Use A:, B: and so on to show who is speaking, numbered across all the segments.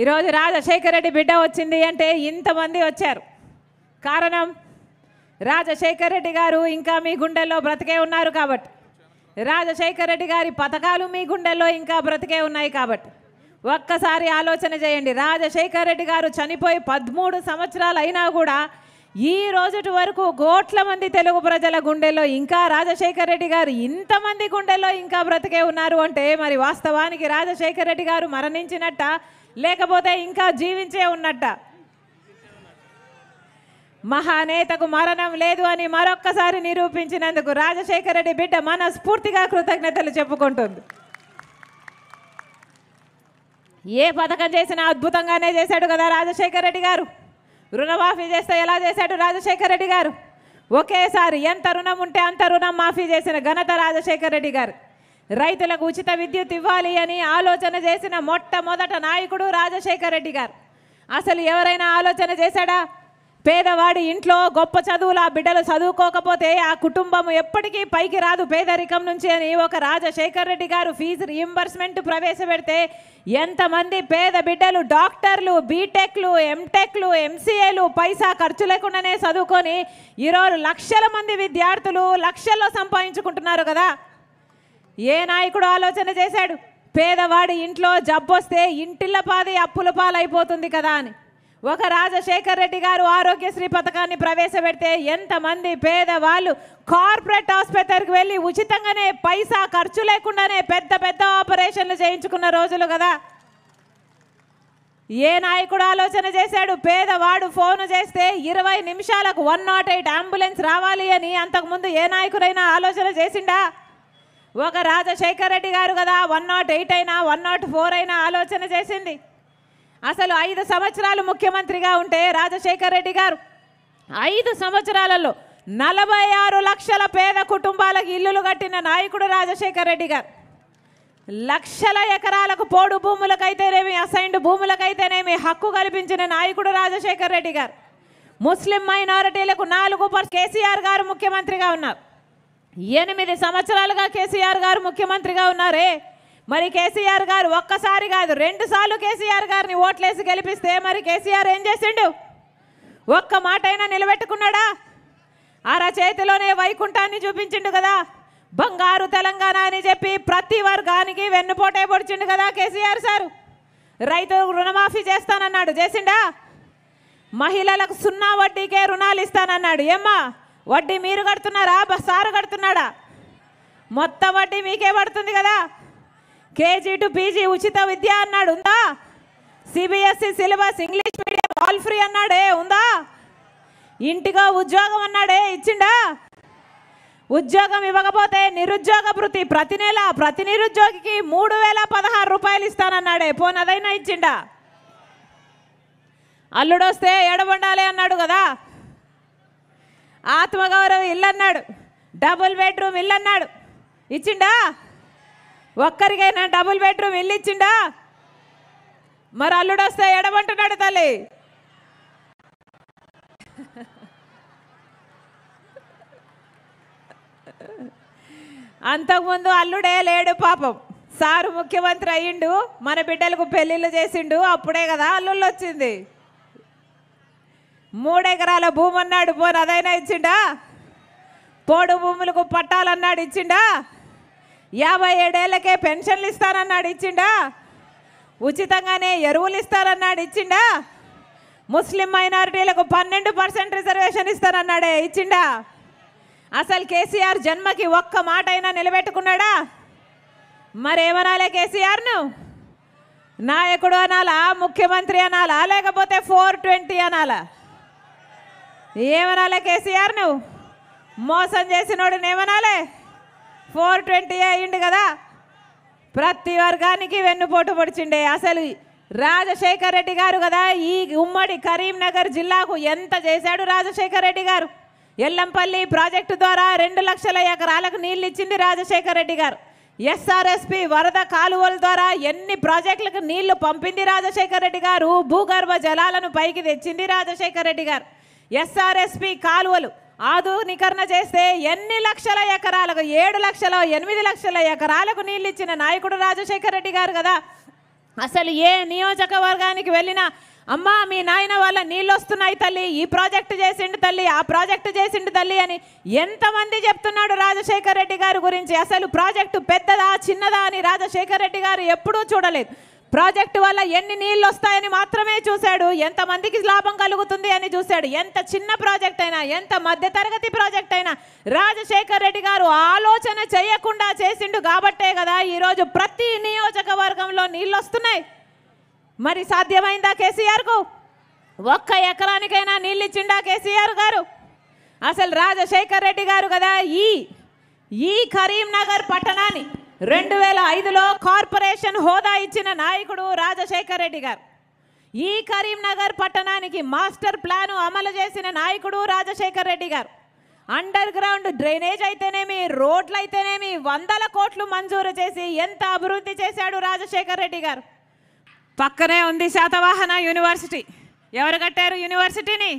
A: ఈరోజు రాజశేఖర రెడ్డి బిడ్డ వచ్చింది అంటే ఇంతమంది వచ్చారు కారణం రాజశేఖర రెడ్డి గారు ఇంకా మీ గుండెల్లో బ్రతికే ఉన్నారు కాబట్టి రాజశేఖర రెడ్డి గారి పథకాలు మీ గుండెల్లో ఇంకా బ్రతికే ఉన్నాయి కాబట్టి ఒక్కసారి ఆలోచన చేయండి రాజశేఖర రెడ్డి గారు చనిపోయి పదమూడు సంవత్సరాలు అయినా కూడా ఈ రోజుటి వరకు కోట్ల మంది తెలుగు ప్రజల గుండెల్లో ఇంకా రాజశేఖర రెడ్డి గారు ఇంతమంది గుండెల్లో ఇంకా బ్రతికే ఉన్నారు అంటే మరి వాస్తవానికి రాజశేఖర రెడ్డి గారు మరణించినట్ట లేకపోతే ఇంకా జీవించే ఉన్నట్ట మహానేతకు మరణం లేదు అని మరొక్కసారి నిరూపించినందుకు రాజశేఖర రెడ్డి బిడ్డ మనస్ఫూర్తిగా కృతజ్ఞతలు చెప్పుకుంటుంది ఏ పథకం చేసినా అద్భుతంగానే చేశాడు కదా రాజశేఖర రెడ్డి గారు రుణమాఫీ చేస్తే ఎలా చేశాడు రాజశేఖర రెడ్డి గారు ఒకేసారి ఎంత రుణం ఉంటే అంత రుణం మాఫీ చేసిన ఘనత రాజశేఖర రెడ్డి గారు రైతులకు ఉచిత విద్యుత్ ఇవ్వాలి అని ఆలోచన చేసిన మొట్టమొదట నాయకుడు రాజశేఖర రెడ్డి గారు అసలు ఎవరైనా ఆలోచన చేశాడా పేదవాడి ఇంట్లో గొప్ప చదువులు ఆ బిడ్డలు చదువుకోకపోతే ఆ కుటుంబం ఎప్పటికీ పైకి రాదు పేదరికం నుంచి అని ఒక రాజశేఖర్ రెడ్డి గారు ఫీజు రీంబర్స్మెంట్ ప్రవేశపెడితే ఎంతమంది పేద బిడ్డలు డాక్టర్లు బీటెక్లు ఎంటెక్లు ఎంసీఏలు పైసా ఖర్చు లేకుండానే చదువుకొని ఈరోజు లక్షల మంది విద్యార్థులు లక్షల్లో సంపాదించుకుంటున్నారు కదా ఏ నాయకుడు ఆలోచన చేశాడు పేదవాడి ఇంట్లో జబ్బొస్తే ఇంటిళ్ళ పాది అప్పుల పాలైపోతుంది కదా అని ఒక రాజశేఖర్ రెడ్డి గారు ఆరోగ్యశ్రీ పథకాన్ని ప్రవేశపెడితే ఎంతమంది పేదవాళ్ళు కార్పొరేట్ ఆసుపత్రికి వెళ్ళి ఉచితంగానే పైసా ఖర్చు లేకుండానే పెద్ద పెద్ద ఆపరేషన్లు చేయించుకున్న రోజులు కదా ఏ నాయకుడు ఆలోచన చేశాడు పేదవాడు ఫోను చేస్తే ఇరవై నిమిషాలకు వన్ నాట్ ఎయిట్ అంబులెన్స్ రావాలి అని అంతకుముందు ఏ నాయకుడైనా ఆలోచన చేసిండా ఒక రాజశేఖర్ రెడ్డి గారు కదా వన్ నాట్ ఎయిట్ అయినా వన్ నాట్ ఫోర్ అయినా ఆలోచన చేసింది అసలు ఐదు సంవత్సరాలు ముఖ్యమంత్రిగా ఉంటే రాజశేఖర్ రెడ్డి గారు ఐదు సంవత్సరాలలో నలభై ఆరు లక్షల పేద కుటుంబాలకు ఇల్లులు కట్టిన నాయకుడు రాజశేఖర్ రెడ్డి గారు లక్షల ఎకరాలకు పోడు భూములకైతేనేమి అసైన్డ్ భూములకైతేనేమి హక్కు కల్పించిన నాయకుడు రాజశేఖర్ రెడ్డి గారు ముస్లిం మైనారిటీలకు నాలుగు పర్సెంట్ కేసీఆర్ గారు ముఖ్యమంత్రిగా ఉన్నారు ఎనిమిది సంవత్సరాలుగా కేసీఆర్ గారు ముఖ్యమంత్రిగా ఉన్నారే మరి కేసీఆర్ గారు ఒక్కసారి కాదు రెండు సార్లు కేసీఆర్ గారిని ఓట్లేసి గెలిపిస్తే మరి కేసీఆర్ ఏం చేసిండు ఒక్క మాటైనా నిలబెట్టుకున్నాడా చేతిలోనే వైకుంఠాన్ని చూపించిండు కదా బంగారు తెలంగాణ అని చెప్పి ప్రతి వర్గానికి వెన్నుపోటే పొడిచిండు కదా కేసీఆర్ సారు రైతు రుణమాఫీ చేస్తానన్నాడు చేసిండా మహిళలకు సున్నా వడ్డీకే రుణాలు ఇస్తానన్నాడు ఏమ్మా వడ్డీ మీరు కడుతున్నారా సారు కడుతున్నాడా మొత్తం వడ్డీ మీకే పడుతుంది కదా కేజీ టు పీజీ ఉచిత విద్య అన్నాడు ఉందా CBSE syllabus English medium all free అన్నాడే ఉందా ఇంటిగా ఉద్యోగం అన్నాడే ఇచ్చిండా ఉద్యోగం ఇవ్వకపోతే నిరుద్యోగ భృతి ప్రతి నెల ప్రతి నిరుద్యోగికి మూడు వేల పదహారు రూపాయలు ఇస్తానన్నాడే పోనదైనా ఇచ్చిండా అల్లుడొస్తే ఎడబండాలి అన్నాడు కదా ఆత్మగౌరవం ఇల్లు అన్నాడు డబుల్ బెడ్రూమ్ ఇల్లు అన్నాడు ఇచ్చిండా ఒక్కరికైనా డబుల్ బెడ్రూమ్ ఇల్లు ఇచ్చిండా మరి అల్లుడు వస్తే ఎడమంటున్నాడు తల్లి అంతకుముందు అల్లుడే లేడు పాపం సారు ముఖ్యమంత్రి అయ్యిండు మన బిడ్డలకు పెళ్ళిళ్ళు చేసిండు అప్పుడే కదా అల్లుళ్ళు వచ్చింది మూడెకరాల భూమి అన్నాడు పోను అదైనా ఇచ్చిండా పోడు భూములకు పట్టాలన్నాడు ఇచ్చిండా యాభై ఏడేళ్ళకే పెన్షన్లు ఇస్తానన్నాడు ఇచ్చిండా ఉచితంగానే ఎరువులు ఇస్తానన్నాడు ఇచ్చిండా ముస్లిం మైనారిటీలకు పన్నెండు పర్సెంట్ రిజర్వేషన్ ఇస్తానన్నాడే ఇచ్చిండా అసలు కేసీఆర్ జన్మకి ఒక్క మాట అయినా నిలబెట్టుకున్నాడా మరేమనాలే కేసీఆర్ను నాయకుడు అనాలా ముఖ్యమంత్రి అనాలా లేకపోతే ఫోర్ ట్వంటీ అనాలా ఏమనాలే కేసీఆర్ నువ్వు మోసం చేసినోడు ఏమనాలే ఫోర్ ట్వంటీ అయ్యిండు కదా ప్రతి వర్గానికి వెన్నుపోటు పొడిచిండే అసలు రాజశేఖర్ రెడ్డి గారు కదా ఈ ఉమ్మడి కరీంనగర్ జిల్లాకు ఎంత చేశాడు రాజశేఖర్ రెడ్డి గారు ఎల్లంపల్లి ప్రాజెక్టు ద్వారా రెండు లక్షల ఎకరాలకు నీళ్ళు ఇచ్చింది రాజశేఖర్ రెడ్డి గారు ఎస్ఆర్ఎస్పి వరద కాలువల ద్వారా ఎన్ని ప్రాజెక్టులకు నీళ్లు పంపింది రాజశేఖర్ రెడ్డి గారు భూగర్భ జలాలను పైకి తెచ్చింది రాజశేఖర రెడ్డి గారు ఎస్ఆర్ఎస్పి కాలువలు ఆధునీకరణ చేస్తే ఎన్ని లక్షల ఎకరాలకు ఏడు లక్షల ఎనిమిది లక్షల ఎకరాలకు నీళ్ళు ఇచ్చిన నాయకుడు రాజశేఖర రెడ్డి గారు కదా అసలు ఏ నియోజకవర్గానికి వెళ్ళినా అమ్మా మీ నాయన వల్ల నీళ్ళు వస్తున్నాయి తల్లి ఈ ప్రాజెక్టు చేసిండు తల్లి ఆ ప్రాజెక్టు చేసిండు తల్లి అని ఎంతమంది చెప్తున్నాడు రాజశేఖర రెడ్డి గారి గురించి అసలు ప్రాజెక్టు పెద్దదా చిన్నదా అని రాజశేఖర రెడ్డి గారు ఎప్పుడూ చూడలేదు ప్రాజెక్టు వల్ల ఎన్ని నీళ్ళు వస్తాయని మాత్రమే చూశాడు ఎంతమందికి లాభం కలుగుతుంది అని చూశాడు ఎంత చిన్న ప్రాజెక్ట్ అయినా ఎంత మధ్యతరగతి ప్రాజెక్ట్ అయినా రాజశేఖర్ రెడ్డి గారు ఆలోచన చేయకుండా చేసిండు కాబట్టే కదా ఈరోజు ప్రతి నియోజకవర్గంలో నీళ్ళు వస్తున్నాయి మరి సాధ్యమైందా కేసీఆర్కు ఒక్క ఎకరానికైనా నీళ్ళు ఇచ్చిండా కేసీఆర్ గారు అసలు రాజశేఖర్ రెడ్డి గారు కదా ఈ ఈ కరీంనగర్ పట్టణాన్ని రెండు వేల ఐదులో కార్పొరేషన్ హోదా ఇచ్చిన నాయకుడు రాజశేఖర్ రెడ్డి గారు ఈ కరీంనగర్ పట్టణానికి మాస్టర్ ప్లాను అమలు చేసిన నాయకుడు రాజశేఖర్ రెడ్డి గారు అండర్ గ్రౌండ్ డ్రైనేజ్ అయితేనేమి రోడ్లు అయితేనేమి వందల కోట్లు మంజూరు చేసి ఎంత అభివృద్ధి చేశాడు రాజశేఖర్ రెడ్డి గారు పక్కనే ఉంది శాతవాహన యూనివర్సిటీ ఎవరు కట్టారు యూనివర్సిటీని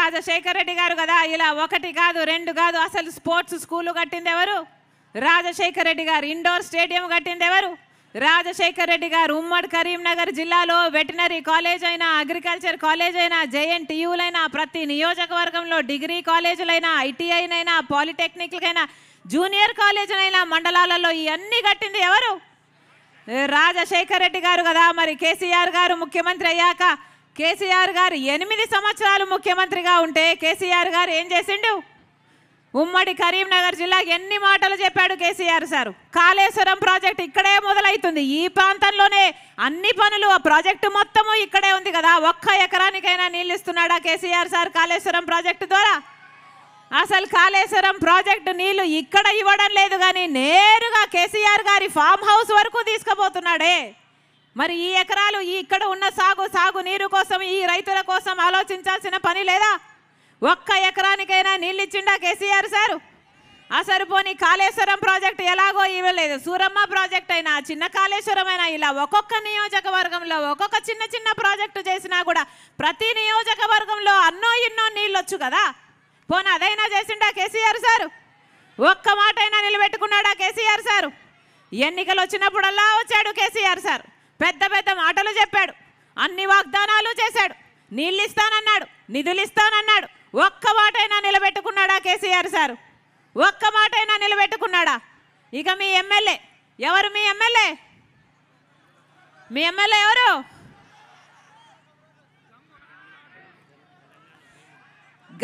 A: రాజశేఖర్ రెడ్డి గారు కదా ఇలా ఒకటి కాదు రెండు కాదు అసలు స్పోర్ట్స్ స్కూలు కట్టింది ఎవరు రాజశేఖర రెడ్డి గారు ఇండోర్ స్టేడియం కట్టింది ఎవరు రాజశేఖర రెడ్డి గారు ఉమ్మడి కరీంనగర్ జిల్లాలో వెటనరీ కాలేజ్ అయినా అగ్రికల్చర్ కాలేజ్ అయినా జేఎన్టీయూలైనా ప్రతి నియోజకవర్గంలో డిగ్రీ కాలేజీలైనా ఐటీఐనైనా పాలిటెక్నిక్లకైనా జూనియర్ కాలేజీలైనా మండలాలలో ఇవన్నీ కట్టింది ఎవరు రాజశేఖర రెడ్డి గారు కదా మరి కేసీఆర్ గారు ముఖ్యమంత్రి అయ్యాక కేసీఆర్ గారు ఎనిమిది సంవత్సరాలు ముఖ్యమంత్రిగా ఉంటే కేసీఆర్ గారు ఏం చేసిండు ఉమ్మడి కరీంనగర్ జిల్లాకి ఎన్ని మాటలు చెప్పాడు కేసీఆర్ సార్ కాళేశ్వరం ప్రాజెక్ట్ ఇక్కడే మొదలవుతుంది ఈ ప్రాంతంలోనే అన్ని పనులు ఆ ప్రాజెక్టు మొత్తము ఇక్కడే ఉంది కదా ఒక్క ఎకరానికైనా నీళ్ళు ఇస్తున్నాడా కేసీఆర్ సార్ కాళేశ్వరం ప్రాజెక్టు ద్వారా అసలు కాళేశ్వరం ప్రాజెక్టు నీళ్లు ఇక్కడ ఇవ్వడం లేదు కానీ నేరుగా కేసీఆర్ గారి ఫామ్ హౌస్ వరకు తీసుకుపోతున్నాడే మరి ఈ ఎకరాలు ఈ ఇక్కడ ఉన్న సాగు సాగు నీరు కోసం ఈ రైతుల కోసం ఆలోచించాల్సిన పని లేదా ఒక్క ఎకరానికైనా నీళ్ళు ఇచ్చిండా కేసీఆర్ సారు అసలు పోనీ కాళేశ్వరం ప్రాజెక్ట్ ఎలాగో ఇవ్వలేదు సూరమ్మ ప్రాజెక్ట్ అయినా చిన్న కాళేశ్వరం అయినా ఇలా ఒక్కొక్క నియోజకవర్గంలో ఒక్కొక్క చిన్న చిన్న ప్రాజెక్టు చేసినా కూడా ప్రతి నియోజకవర్గంలో అన్నో ఎన్నో నీళ్ళొచ్చు కదా పోనీ అదైనా చేసిండా కేసీఆర్ సారు ఒక్క మాట అయినా నిలబెట్టుకున్నాడా కేసీఆర్ సారు ఎన్నికలు వచ్చినప్పుడల్లా వచ్చాడు కేసీఆర్ సార్ పెద్ద పెద్ద మాటలు చెప్పాడు అన్ని వాగ్దానాలు చేశాడు నీళ్ళు ఇస్తానన్నాడు నిధులు ఇస్తానన్నాడు ఒక్క మాటైనా నిలబెట్టుకున్నాడా కేసీఆర్ సార్ ఒక్క మాటైనా నిలబెట్టుకున్నాడా ఇక మీ ఎమ్మెల్యే ఎవరు మీ ఎమ్మెల్యే మీ ఎమ్మెల్యే ఎవరు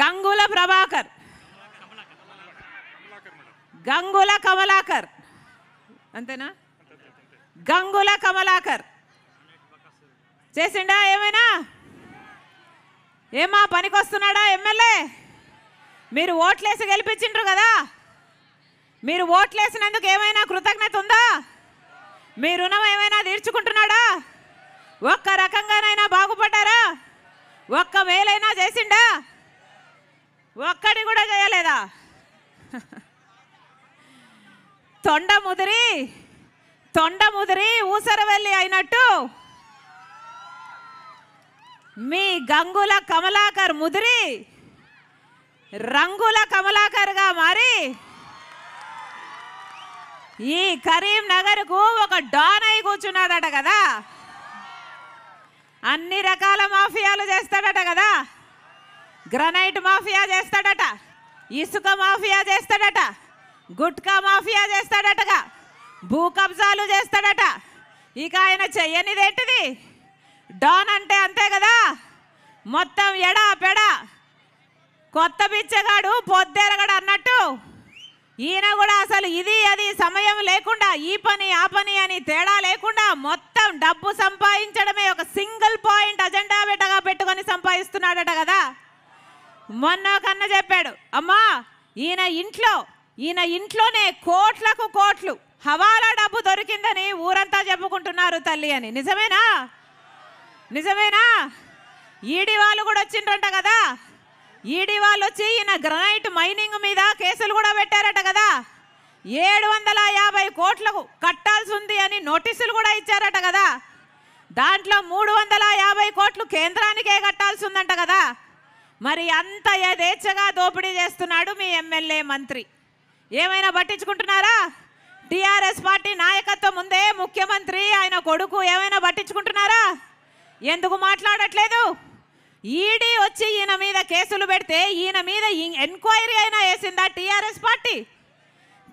A: గంగుల ప్రభాకర్ గంగుల కమలాకర్ అంతేనా గంగుల కమలాకర్ చేసిండా ఏమైనా ఏమా పనికొస్తున్నాడా ఎమ్మెల్యే మీరు ఓట్లేసి గెలిపించిండ్రు కదా మీరు ఓట్లేసినందుకు ఏమైనా కృతజ్ఞత ఉందా మీ రుణం ఏమైనా తీర్చుకుంటున్నాడా ఒక్క రకంగానైనా బాగుపడ్డారా ఒక్క మేలైనా చేసిండా ఒక్కడి కూడా చేయలేదా తొండ ముదిరి తొండ ముదిరి ఊసరవెల్లి అయినట్టు మీ గంగుల కమలాకర్ ముదిరి రంగుల కమలాకర్గా మారి ఈ కరీంనగర్కు ఒక డాన్ అయి కూర్చున్నాడట కదా అన్ని రకాల మాఫియాలు చేస్తాడట కదా గ్రనైట్ మాఫియా చేస్తాడట ఇసుక మాఫియా చేస్తాడట గుట్కా మాఫియా చేస్తాడటగా భూ కబ్జాలు చేస్తాడట ఇక ఆయన చెయ్యనిదేంటిది డాన్ అంటే అంతే కదా మొత్తం ఎడ పెడ కొత్త పిచ్చగాడు పొద్దెరగడు అన్నట్టు ఈయన కూడా అసలు ఇది అది సమయం లేకుండా ఈ పని ఆ పని అని తేడా లేకుండా మొత్తం డబ్బు సంపాదించడమే ఒక సింగిల్ పాయింట్ అజెండా బిడ్డగా పెట్టుకొని సంపాదిస్తున్నాడట కదా మొన్న కన్న చెప్పాడు అమ్మా ఈయన ఇంట్లో ఈయన ఇంట్లోనే కోట్లకు కోట్లు హవాలా డబ్బు దొరికిందని ఊరంతా చెప్పుకుంటున్నారు తల్లి అని నిజమేనా నిజమేనా ఈడీ వాళ్ళు కూడా వచ్చిండ్రంట కదా ఈడీ వాళ్ళు వచ్చి ఈయన గ్రనైట్ మైనింగ్ మీద కేసులు కూడా పెట్టారట కదా ఏడు వందల యాభై కోట్లకు కట్టాల్సి ఉంది అని నోటీసులు కూడా ఇచ్చారట కదా దాంట్లో మూడు వందల యాభై కోట్లు కేంద్రానికే కట్టాల్సి ఉందంట కదా మరి అంత యథేచ్ఛగా దోపిడీ చేస్తున్నాడు మీ ఎమ్మెల్యే మంత్రి ఏమైనా పట్టించుకుంటున్నారా టీఆర్ఎస్ పార్టీ నాయకత్వం ముందే ముఖ్యమంత్రి ఆయన కొడుకు ఏమైనా పట్టించుకుంటున్నారా ఎందుకు మాట్లాడట్లేదు ఈడీ వచ్చి ఈయన మీద కేసులు పెడితే ఈయన మీద ఎన్క్వైరీ అయినా వేసిందా టీఆర్ఎస్ పార్టీ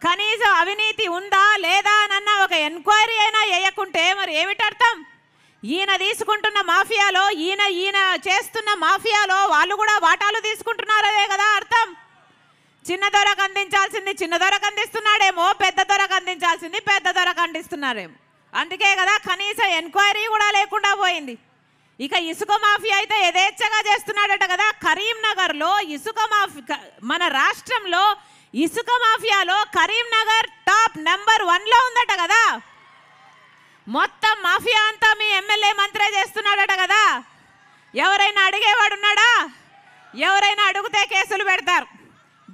A: కనీసం అవినీతి ఉందా లేదా అన్న ఒక ఎన్క్వైరీ అయినా వేయకుంటే మరి ఏమిటర్థం ఈయన తీసుకుంటున్న మాఫియాలో ఈయన ఈయన చేస్తున్న మాఫియాలో వాళ్ళు కూడా వాటాలు తీసుకుంటున్నారదే కదా అర్థం చిన్న దొరకు అందించాల్సింది చిన్న దొరకు అందిస్తున్నాడేమో పెద్ద దొరకు అందించాల్సింది పెద్ద దొరకు అందిస్తున్నారేమో అందుకే కదా కనీసం ఎంక్వైరీ కూడా లేకుండా పోయింది ఇక ఇసుక మాఫియా అయితే యథేచ్ఛగా చేస్తున్నాడట కదా కరీంనగర్లో ఇసుక మాఫియా మన రాష్ట్రంలో ఇసుక మాఫియాలో కరీంనగర్ టాప్ నెంబర్ వన్లో ఉందట కదా మొత్తం మాఫియా అంతా మీ ఎమ్మెల్యే మంత్రే చేస్తున్నాడట కదా ఎవరైనా అడిగేవాడు ఉన్నాడా ఎవరైనా అడిగితే కేసులు పెడతారు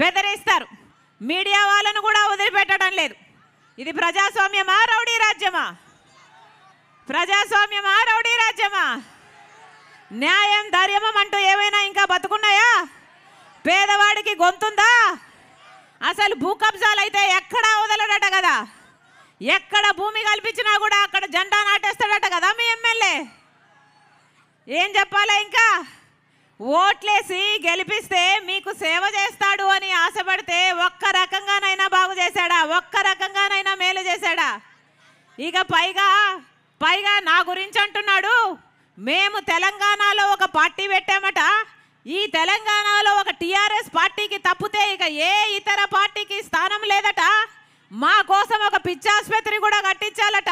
A: బెదిరిస్తారు మీడియా వాళ్ళను కూడా వదిలిపెట్టడం లేదు ఇది ప్రజాస్వామ్యమా రౌడీ రాజ్యమా ప్రజాస్వామ్యమా రౌడీ రాజ్యమా న్యాయం ధైర్యమం అంటూ ఏమైనా ఇంకా బతుకున్నాయా పేదవాడికి గొంతుందా అసలు భూ కబ్జాలు అయితే ఎక్కడ వదలడట కదా ఎక్కడ భూమి కల్పించినా కూడా అక్కడ జెండా నాటేస్తాడట కదా మీ ఎమ్మెల్యే ఏం చెప్పాలి ఇంకా ఓట్లేసి గెలిపిస్తే మీకు సేవ చేస్తాడు అని ఆశపడితే ఒక్క రకంగానైనా బాగు చేశాడా ఒక్క రకంగానైనా మేలు చేశాడా ఇక పైగా పైగా నా గురించి అంటున్నాడు మేము తెలంగాణలో ఒక పార్టీ పెట్టామట ఈ తెలంగాణలో ఒక టీఆర్ఎస్ పార్టీకి తప్పితే ఇక ఏ ఇతర పార్టీకి స్థానం లేదట మా కోసం ఒక పిచ్చాసుపత్రి కూడా కట్టించాలట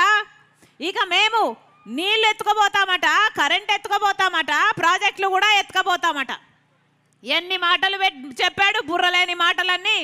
A: ఇక మేము నీళ్ళు ఎత్తుకుపోతామట కరెంట్ ఎత్తుకుపోతామట ప్రాజెక్టులు కూడా ఎత్తుకుపోతామట ఎన్ని మాటలు చెప్పాడు బుర్రలేని మాటలన్నీ